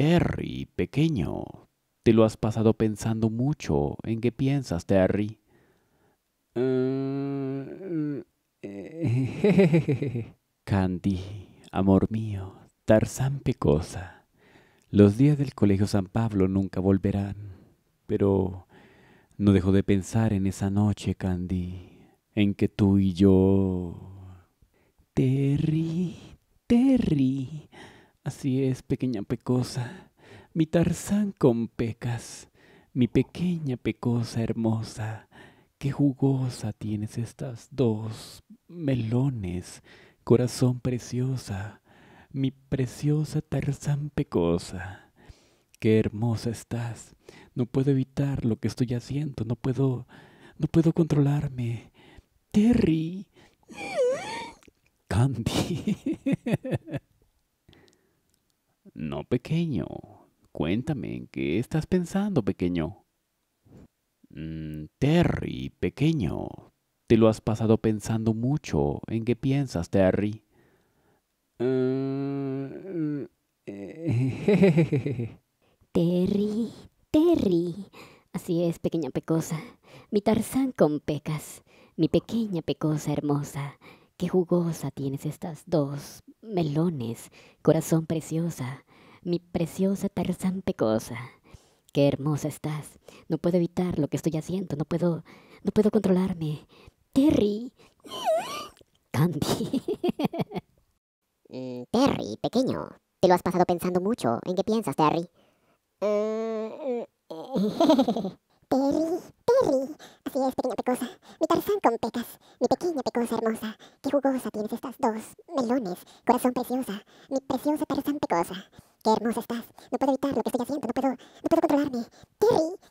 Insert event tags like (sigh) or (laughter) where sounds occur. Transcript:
Terry, pequeño, te lo has pasado pensando mucho. ¿En qué piensas, Terry? Ah, mm, eh, (laughs) Candy, amor mío, Tarzán Pecosa. Los días del Colegio San Pablo nunca volverán, pero no dejo de pensar en esa noche, Candy, en que tú y yo... Así es, pequeña pecosa, mi Tarzán con pecas, mi pequeña pecosa hermosa, qué jugosa tienes estas dos melones, corazón preciosa, mi preciosa Tarzán pecosa. Qué hermosa estás. No puedo evitar lo que estoy haciendo, no puedo no puedo controlarme. Terry. (laughs) Candy. (laughs) No, pequeño. Cuéntame, ¿en qué estás pensando, pequeño? Mm, Terry, pequeño. Te lo has pasado pensando mucho. ¿En qué piensas, Terry? Mm, (laughs) Terry, Terry. Así es, pequeña pecosa. Mi Tarzán con pecas. Mi pequeña pecosa hermosa. Qué jugosa tienes estas dos melones, corazón preciosa mi preciosa tarzante cosa. Qué hermosa estás. No puedo evitar lo que estoy haciendo. No puedo, no puedo controlarme. Terry. Candy. Mm, Terry, pequeño. Te lo has pasado pensando mucho. ¿En qué piensas, Terry? Eh, eh, eh. (laughs) Terry, Terry. Así es, pequeña pecosa. Mi tarzán con pecas. Mi pequeña pecosa hermosa. Qué jugosa tienes estas dos. Melones. Corazón preciosa. Mi preciosa tarzán pecosa. Qué hermosa estás. No puedo evitar lo que estoy haciendo. No puedo, no puedo controlarme. Terry,